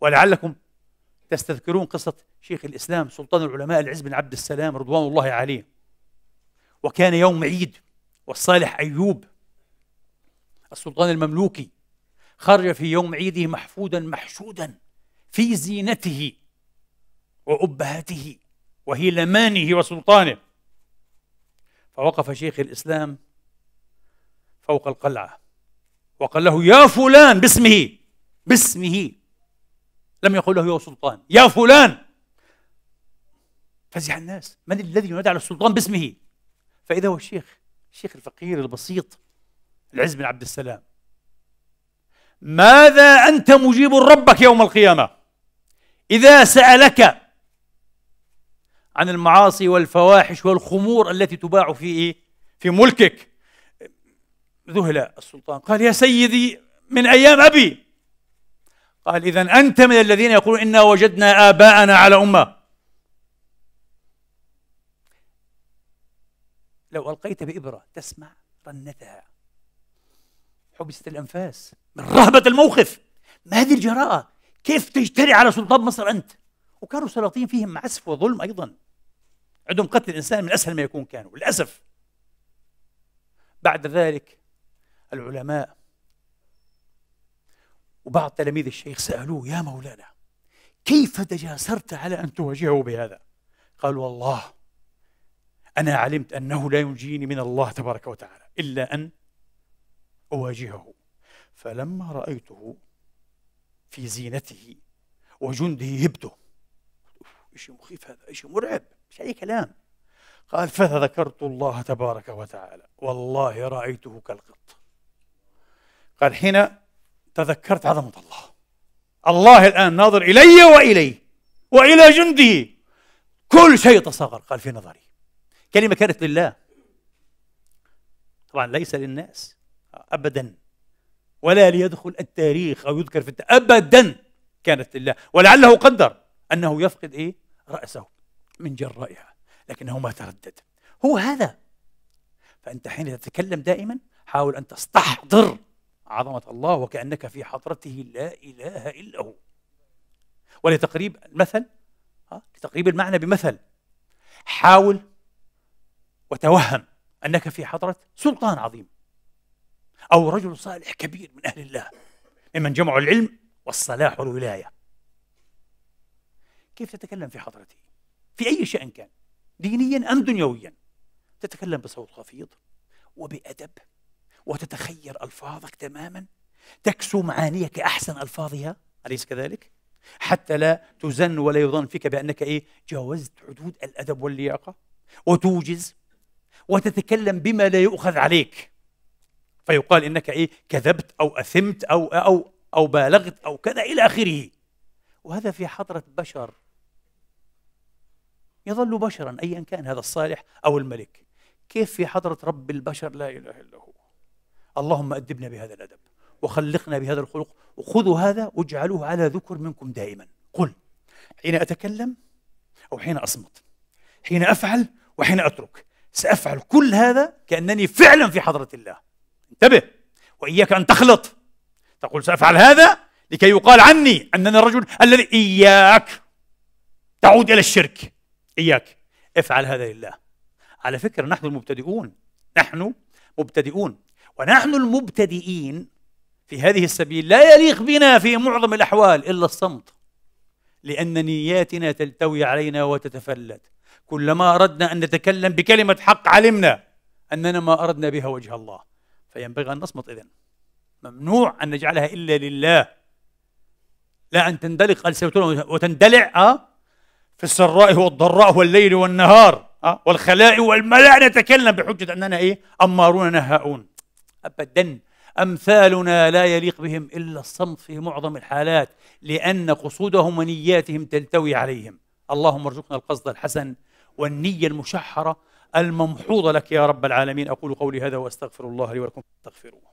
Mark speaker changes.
Speaker 1: ولعلكم تستذكرون قصة شيخ الإسلام سلطان العلماء العز بن عبد السلام رضوان الله عليه وكان يوم عيد والصالح أيوب السلطان المملوكي خرج في يوم عيده محفودا محشودا في زينته وأبهته لمانه وسلطانه فوقف شيخ الإسلام فوق القلعة وقال له يا فلان باسمه باسمه لم يقل له يا سلطان يا فلان فزع الناس من الذي ينادى على السلطان باسمه فإذا هو الشيخ الشيخ الفقير البسيط العز بن عبد السلام ماذا أنت مجيب ربك يوم القيامة إذا سألك عن المعاصي والفواحش والخمور التي تباع في إيه؟ في ملكك ذهل السلطان قال يا سيدي من أيام أبي قال إذا أنت من الذين يقولون إنا وجدنا آباءنا على أمة لو ألقيت بإبرة تسمع رنتها حبست الأنفاس من رهبة الموقف ما هذه الجراءة كيف تجترئ على سلطان مصر أنت وكانوا سلاطين فيهم عسف وظلم أيضا عندهم قتل الإنسان من أسهل ما يكون كانوا للأسف بعد ذلك العلماء وبعض تلاميذ الشيخ سألوه يا مولانا كيف تجاسرت على أن تواجهه بهذا قال والله أنا علمت أنه لا ينجيني من الله تبارك وتعالى إلا أن أواجهه فلما رأيته في زينته وجنده هبته إيش مخيف هذا إيش مرعب مش أي كلام قال فذكرت الله تبارك وتعالى والله رأيته كالقط قال حين تذكرت عظمة الله الله الآن ناظر إلي وإليه وإلى جنده كل شيء تصغر قال في نظري كلمة كانت لله طبعا ليس للناس أبدا ولا ليدخل التاريخ أو يذكر في التاريخ أبدا كانت لله ولعله قدر أنه يفقد إيه رأسه من جرائها لكنه ما تردد هو هذا فأنت حين تتكلم دائما حاول أن تستحضر عظمة الله وكأنك في حضرته لا إله إلا هو ولتقريب المثل لتقريب المعنى بمثل حاول وتوهم أنك في حضرة سلطان عظيم أو رجل صالح كبير من أهل الله ممن جمعوا العلم والصلاح والولاية كيف تتكلم في حضرته في أي شأن كان دينيا أم دنيويا تتكلم بصوت خفيض وبأدب وتتخير ألفاظك تماما تكسو معانيك أحسن ألفاظها أليس كذلك؟ حتى لا تزن ولا يظن فيك بأنك إيه؟ جاوزت حدود الأدب واللياقة وتوجز وتتكلم بما لا يؤخذ عليك فيقال إنك إيه؟ كذبت أو أثمت أو أو أو بالغت أو كذا إلى آخره وهذا في حضرة بشر يظل بشرا أيا كان هذا الصالح أو الملك كيف في حضرة رب البشر لا إله إلا هو اللهم أدبنا بهذا الأدب وخلقنا بهذا الخلق وخذوا هذا واجعلوه على ذكر منكم دائما قل حين أتكلم أو حين أصمت حين أفعل وحين أترك سأفعل كل هذا كأنني فعلا في حضرة الله انتبه وإياك أن تخلط تقول سأفعل هذا لكي يقال عني أنني الرجل الذي إياك تعود إلى الشرك إياك افعل هذا لله على فكرة نحن المبتدئون نحن مبتدئون ونحن المبتدئين في هذه السبيل لا يليق بنا في معظم الأحوال إلا الصمت لأن نياتنا تلتوي علينا وتتفلت كلما أردنا أن نتكلم بكلمة حق علمنا أننا ما أردنا بها وجه الله فينبغي أن نصمت إذن ممنوع أن نجعلها إلا لله لا أن تندلق ألسنتنا وتندلع آه، في السراء والضراء والليل والنهار آه، والخلاء والملاء نتكلم بحجة أننا إيه أمارون نهاؤون أبدا أمثالنا لا يليق بهم إلا الصمت في معظم الحالات لأن قصودهم ونياتهم تلتوي عليهم اللهم ارزقنا القصد الحسن والنية المشحرة الممحوضة لك يا رب العالمين أقول قولي هذا وأستغفر الله لي ولكم فاستغفروه